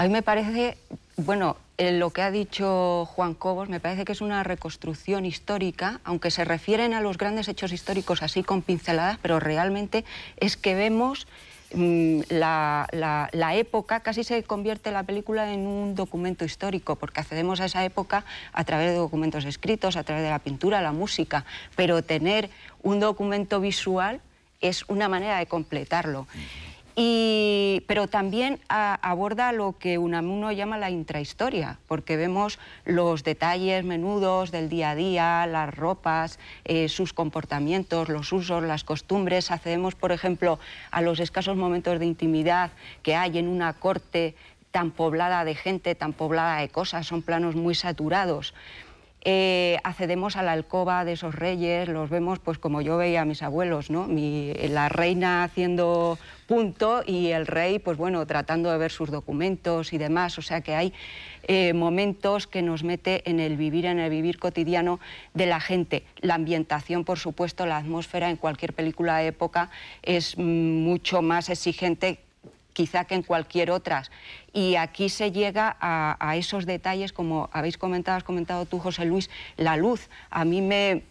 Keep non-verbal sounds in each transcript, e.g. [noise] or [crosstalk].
A mí me parece, bueno, lo que ha dicho Juan Cobos me parece que es una reconstrucción histórica, aunque se refieren a los grandes hechos históricos así con pinceladas, pero realmente es que vemos mm, la, época, casi se convierte la película en un documento histórico, porque accedemos a esa época a través de documentos escritos, a través de la pintura, la música, pero tener un documento visual es una manera de completarlo. Y, pero también aborda lo que Unamuno llama la intrahistoria, porque vemos los detalles menudos del día a día, las ropas, eh, sus comportamientos, los usos, las costumbres. Accedemos, por ejemplo, a los escasos momentos de intimidad que hay en una corte tan poblada de gente, tan poblada de cosas, son planos muy saturados. Eh, accedemos a la alcoba de esos reyes, los vemos pues como yo veía a mis abuelos, ¿no? la reina haciendo punto y el rey pues bueno tratando de ver sus documentos y demás, o sea que hay eh, momentos que nos mete en el vivir, en el vivir cotidiano de la gente. La ambientación, por supuesto, la atmósfera en cualquier película de época es mm, mucho más exigente quizá que en cualquier otra. Y aquí se llega a, esos detalles, como habéis comentado, has comentado tú, José Luis, la luz. A mí me,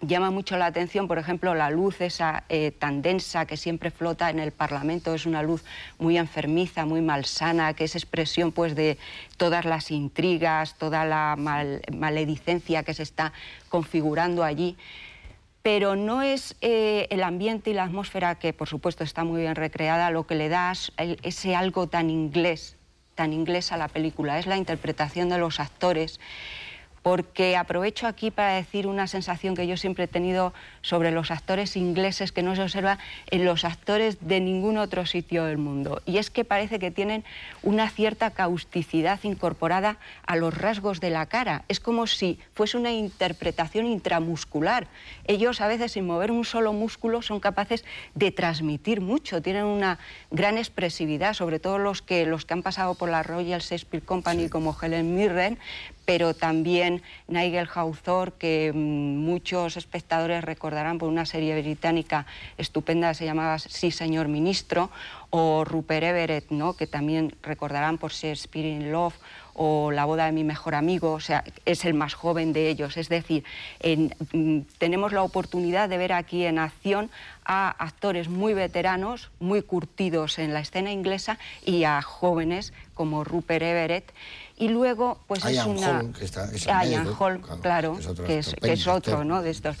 llama mucho la atención, por ejemplo, la luz esa eh, tan densa que siempre flota en el Parlamento, es una luz muy enfermiza, muy malsana, que es expresión pues de todas las intrigas, toda la maledicencia que se está configurando allí pero no es eh, el ambiente y la atmósfera, que por supuesto está muy bien recreada, lo que le da ese algo tan inglés, tan inglés a la película, es la interpretación de los actores porque aprovecho aquí para decir una sensación que yo siempre he tenido sobre los actores ingleses que no se observa en los actores de ningún otro sitio del mundo. Y es que parece que tienen una cierta causticidad incorporada a los rasgos de la cara. Es como si fuese una interpretación intramuscular. Ellos a veces sin mover un solo músculo son capaces de transmitir mucho, tienen una gran expresividad, sobre todo los que, los que han pasado por la Royal Shakespeare Company como Helen Mirren, pero también Nigel Hawthorne, que mm, muchos espectadores recordarán por una serie británica estupenda que se llamaba Sí, señor ministro, o Rupert Everett, ¿no? que también recordarán por Spirit in Love o La boda de mi mejor amigo, o sea, es el más joven de ellos. Es decir, mm, tenemos la oportunidad de ver aquí en acción a actores muy veteranos, muy curtidos en la escena inglesa y a jóvenes como Rupert Everett y luego, pues es una... Ian claro, que es, que es otro ¿no? de estos.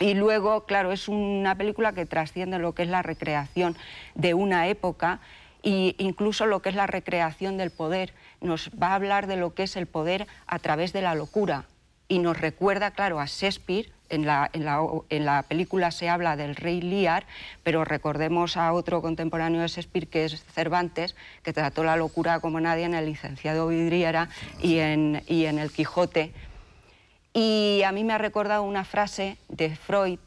Y luego, claro, es una película que trasciende lo que es la recreación de una época e incluso lo que es la recreación del poder. Nos va a hablar de lo que es el poder a través de la locura, y nos recuerda, claro, a Shakespeare. En la, en, la, película se habla del rey Lear, pero recordemos a otro contemporáneo de Shakespeare que es Cervantes, que trató la locura como nadie en El licenciado Vidriera y en, y en El Quijote. Y a mí me ha recordado una frase de Freud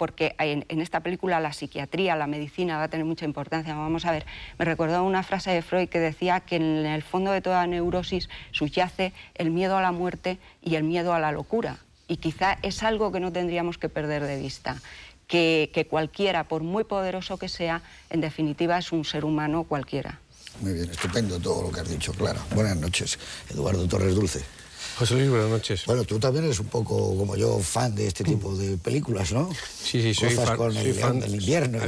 porque en, esta película la psiquiatría, la medicina va a tener mucha importancia. Vamos a ver, me recordó una frase de Freud que decía que en el fondo de toda neurosis subyace el miedo a la muerte y el miedo a la locura. Y quizá es algo que no tendríamos que perder de vista. Que, que cualquiera, por muy poderoso que sea, en definitiva es un ser humano cualquiera. Muy bien, estupendo todo lo que has dicho, claro. Buenas noches, Eduardo Torres Dulce. José Luis, buenas noches. Bueno, tú también eres un poco, como yo, fan de este mm. tipo de películas, ¿no? Sí, sí, soy fan, del invierno. A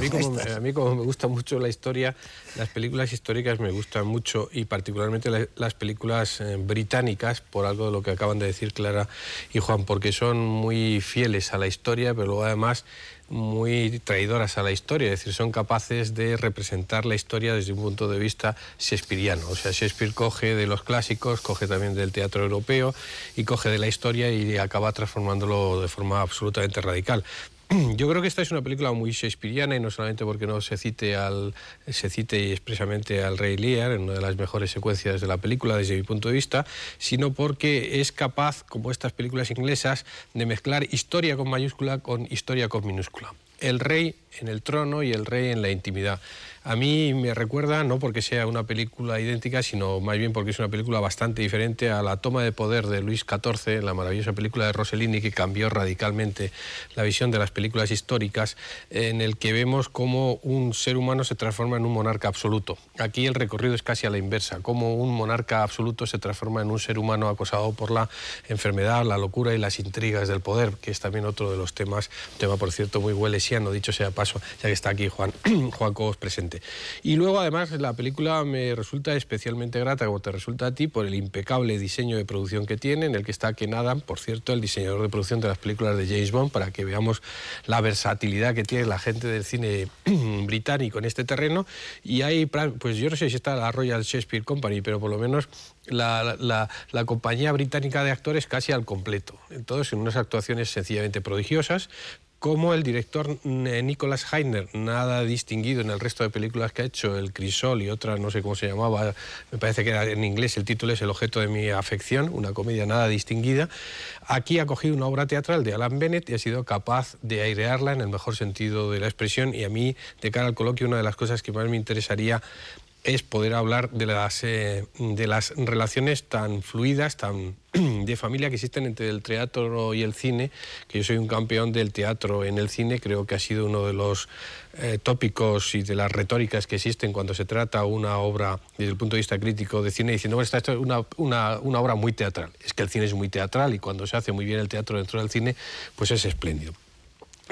mí, como, me gusta mucho la historia, las películas históricas me gustan mucho y particularmente las películas eh, británicas, por algo de lo que acaban de decir Clara y Juan, porque son muy fieles a la historia, pero luego además muy traidoras a la historia, es decir, son capaces de representar la historia desde un punto de vista shakespeariano. O sea, Shakespeare coge de los clásicos, coge también del teatro europeo y coge de la historia y acaba transformándolo de forma absolutamente radical. [clears throat] Yo creo que esta es una película muy shakespeariana y no solamente porque no se cite, al, se cite expresamente al rey Lear en una de las mejores secuencias de la película desde mi punto de vista, sino porque es capaz, como estas películas inglesas, de mezclar historia con mayúscula con historia con minúscula. El rey en el trono y el rey en la intimidad. A mí me recuerda, no porque sea una película idéntica, sino más bien porque es una película bastante diferente a la toma de poder de Luis XIV, la maravillosa película de Rossellini que cambió radicalmente la visión de las películas históricas, en el que vemos cómo un ser humano se transforma en un monarca absoluto. Aquí el recorrido es casi a la inversa, cómo un monarca absoluto se transforma en un ser humano acosado por la enfermedad, la locura y las intrigas del poder, que es también otro de los temas, tema por cierto muy huelesiano, dicho sea paso, ya que está aquí Juan, [clears throat] Juanco os y luego, además, la película me resulta especialmente grata, como te resulta a ti, por el impecable diseño de producción que tiene, en el que está Ken Adam, por cierto, el diseñador de producción de las películas de James Bond, para que veamos la versatilidad que tiene la gente del cine [clears throat] británico en este terreno. Y hay, pues yo no sé si está la Royal Shakespeare Company, pero por lo menos la, la, compañía británica de actores casi al completo. Entonces, en unas actuaciones sencillamente prodigiosas, como el director eh, Nicolas Heiner, nada distinguido en el resto de películas que ha hecho, El Crisol y otra, no sé cómo se llamaba, me parece que en inglés, el título es El objeto de mi afección, una comedia nada distinguida, aquí ha cogido una obra teatral de Alan Bennett y ha sido capaz de airearla en el mejor sentido de la expresión y a mí, de cara al coloquio, una de las cosas que más me interesaría es poder hablar de las, eh, de las relaciones tan fluidas, tan [clears throat] de familia que existen entre el teatro y el cine, que yo soy un campeón del teatro en el cine, creo que ha sido uno de los eh, tópicos y de las retóricas que existen cuando se trata una obra desde el punto de vista crítico de cine, diciendo, bueno, esta, es una, una obra muy teatral. Es que el cine es muy teatral y cuando se hace muy bien el teatro dentro del cine, pues es espléndido.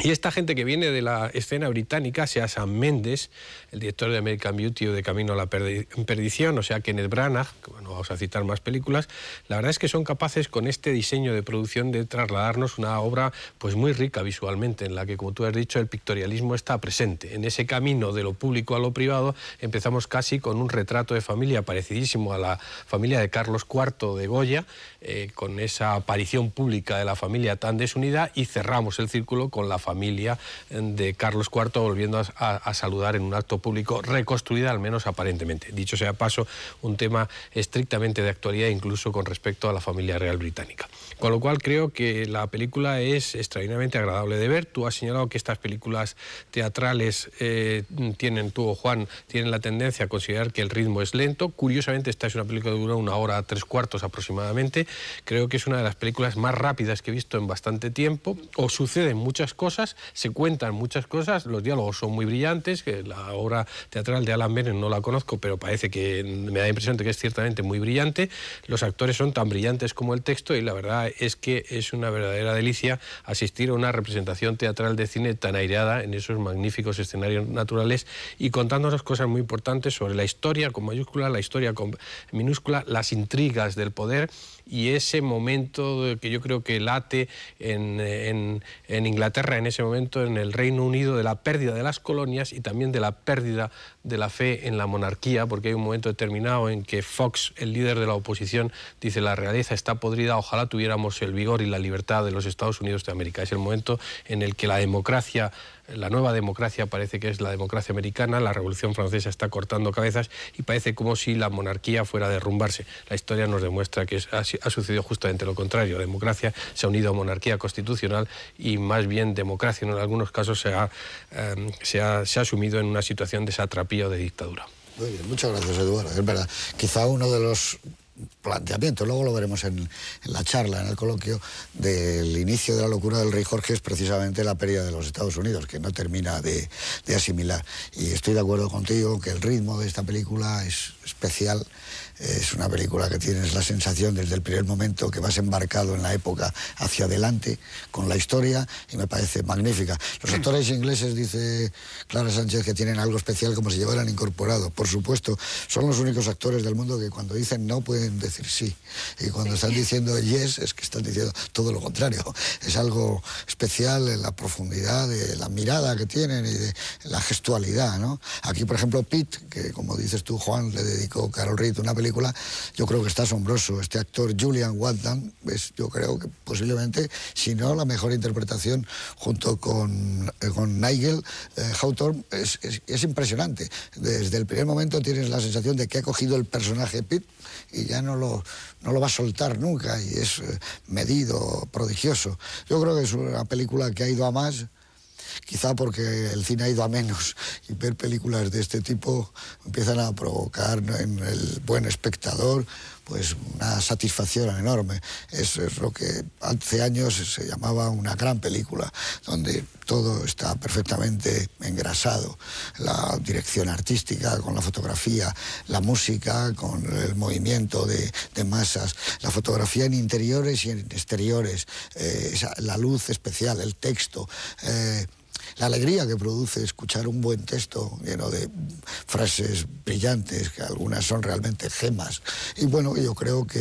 Y esta gente que viene de la escena británica, sea Sam Mendes, el director de American Beauty o de Camino a la Perdición, o sea Kenneth Branagh, bueno, vamos a citar más películas, la verdad es que son capaces con este diseño de producción de trasladarnos una obra pues muy rica visualmente, en la que, como tú has dicho, el pictorialismo está presente. En ese camino de lo público a lo privado empezamos casi con un retrato de familia parecidísimo a la familia de Carlos IV de Goya, eh, con esa aparición pública de la familia tan desunida, y cerramos el círculo con la familia familia eh, de Carlos IV volviendo a, saludar en un acto público, reconstruida al menos aparentemente. Dicho sea paso, un tema estrictamente de actualidad incluso con respecto a la familia real británica. Con lo cual creo que la película es extraordinariamente agradable de ver. Tú has señalado que estas películas teatrales eh, tienen, tú o Juan, tienen la tendencia a considerar que el ritmo es lento. Curiosamente, esta es una película que dura una hora, tres cuartos aproximadamente. Creo que es una de las películas más rápidas que he visto en bastante tiempo. O suceden muchas cosas se cuentan muchas cosas, los diálogos son muy brillantes, la obra teatral de Alan Bennett no la conozco, pero parece que me da impresión de que es ciertamente muy brillante, los actores son tan brillantes como el texto y la verdad es que es una verdadera delicia asistir a una representación teatral de cine tan aireada en esos magníficos escenarios naturales y contándonos cosas muy importantes sobre la historia con mayúscula, la historia con minúscula, las intrigas del poder y ese momento que yo creo que late en Inglaterra en ese momento en el Reino Unido de la pérdida de las colonias y también de la pérdida de la fe en la monarquía, porque hay un momento determinado en que Fox, el líder de la oposición, dice la realeza está podrida, ojalá tuviéramos el vigor y la libertad de los Estados Unidos de América. Es el momento en el que la democracia la nueva democracia parece que es la democracia americana, la Revolución Francesa está cortando cabezas y parece como si la monarquía fuera a derrumbarse. La historia nos demuestra que ha sucedido justamente lo contrario. La democracia se ha unido a monarquía constitucional y más bien democracia en algunos casos se ha, em, se ha, se sumido en una situación desatrapada Pillo de dictadura. Muy bien, muchas gracias Eduardo, es verdad. Quizá uno de los planteamiento, luego lo veremos en, la charla, en el coloquio, del inicio de la locura del rey Jorge es precisamente la pérdida de los Estados Unidos, que no termina de, de asimilar. Y estoy de acuerdo contigo que el ritmo de esta película es especial. Es una película que tienes la sensación desde el primer momento que vas embarcado en la época hacia adelante con la historia y me parece magnífica. Los actores ingleses, dice Clara Sánchez, que tienen algo especial como si llevaran incorporado. Por supuesto, son los únicos actores del mundo que cuando dicen no pueden decir sí. Y cuando están diciendo yes, es que están diciendo todo lo contrario. Es algo especial en la profundidad de la mirada que tienen y de la gestualidad, ¿no? Aquí, por ejemplo, Pete, que como dices tú, Juan, le dedicó Carol Reed una película, yo creo que está asombroso. Este actor Julian Wadham es, yo creo que posiblemente, si no la mejor interpretación, junto con, eh, con Nigel eh, es, impresionante. Desde el primer momento tienes la sensación de que ha cogido el personaje Pete y ya no lo, no lo va a soltar nunca y es eh, medido, prodigioso. Yo creo que es una película que ha ido a más, quizá porque el cine ha ido a menos y ver películas de este tipo empiezan a provocar en el buen espectador pues una satisfacción enorme. Eso es lo que hace años se llamaba una gran película, donde todo está perfectamente engrasado. La dirección artística, con la fotografía, la música, con el movimiento de, masas, la fotografía en interiores y en exteriores, eh, la luz especial, el texto. Eh, la alegría que produce escuchar un buen texto lleno de frases brillantes, que algunas son realmente gemas. Y bueno, yo creo que